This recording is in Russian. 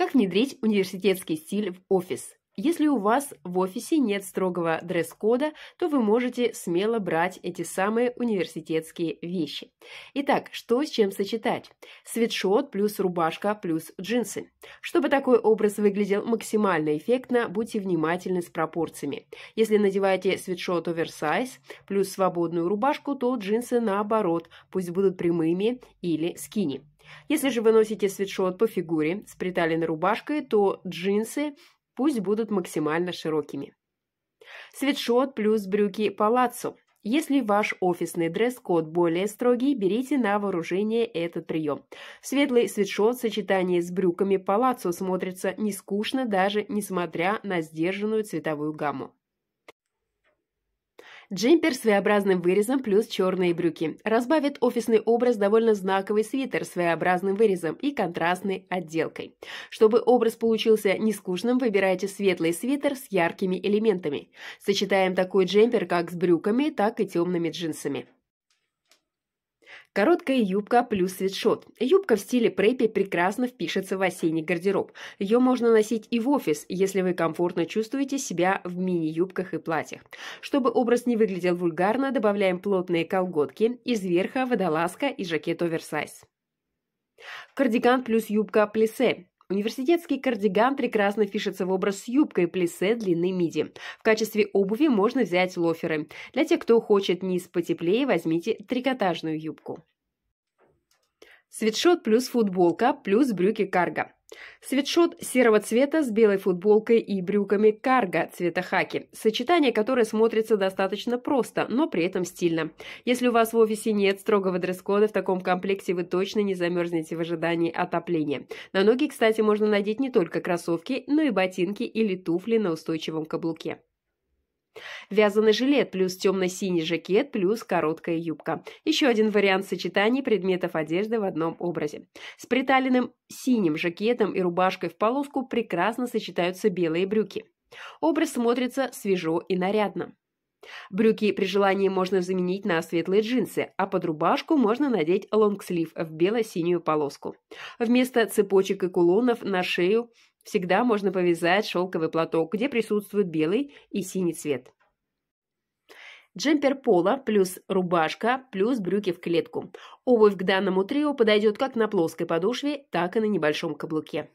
Как внедрить университетский стиль в офис? Если у вас в офисе нет строгого дресс-кода, то вы можете смело брать эти самые университетские вещи. Итак, что с чем сочетать? Свитшот плюс рубашка плюс джинсы. Чтобы такой образ выглядел максимально эффектно, будьте внимательны с пропорциями. Если надеваете свитшот оверсайз плюс свободную рубашку, то джинсы наоборот, пусть будут прямыми или скини. Если же вы носите свитшот по фигуре с приталенной рубашкой, то джинсы пусть будут максимально широкими. Свитшот плюс брюки палаццо. Если ваш офисный дресс-код более строгий, берите на вооружение этот прием. Светлый свитшот в сочетании с брюками палаццо смотрится нескучно, даже несмотря на сдержанную цветовую гамму. Джемпер с своеобразным вырезом плюс черные брюки. Разбавит офисный образ довольно знаковый свитер с своеобразным вырезом и контрастной отделкой. Чтобы образ получился нескучным, выбирайте светлый свитер с яркими элементами. Сочетаем такой джемпер как с брюками, так и темными джинсами. Короткая юбка плюс свитшот. Юбка в стиле преппи прекрасно впишется в осенний гардероб. Ее можно носить и в офис, если вы комфортно чувствуете себя в мини-юбках и платьях. Чтобы образ не выглядел вульгарно, добавляем плотные колготки, из верха водолазка и жакет оверсайз. Кардиган плюс юбка плесе. Университетский кардиган прекрасно фишится в образ с юбкой плесе длинной миди. В качестве обуви можно взять лоферы. Для тех, кто хочет низ потеплее, возьмите трикотажную юбку. Свитшот плюс футболка плюс брюки карго. Свитшот серого цвета с белой футболкой и брюками карго цвета хаки, сочетание которое смотрится достаточно просто, но при этом стильно. Если у вас в офисе нет строгого дресс-кода, в таком комплекте вы точно не замерзнете в ожидании отопления. На ноги, кстати, можно надеть не только кроссовки, но и ботинки или туфли на устойчивом каблуке. Вязаный жилет плюс темно-синий жакет плюс короткая юбка. Еще один вариант сочетания предметов одежды в одном образе. С приталенным синим жакетом и рубашкой в полоску прекрасно сочетаются белые брюки. Образ смотрится свежо и нарядно. Брюки при желании можно заменить на светлые джинсы, а под рубашку можно надеть лонгслив в бело-синюю полоску. Вместо цепочек и кулонов на шею всегда можно повязать шелковый платок, где присутствует белый и синий цвет. Джемпер пола плюс рубашка плюс брюки в клетку. Обувь к данному трио подойдет как на плоской подошве, так и на небольшом каблуке.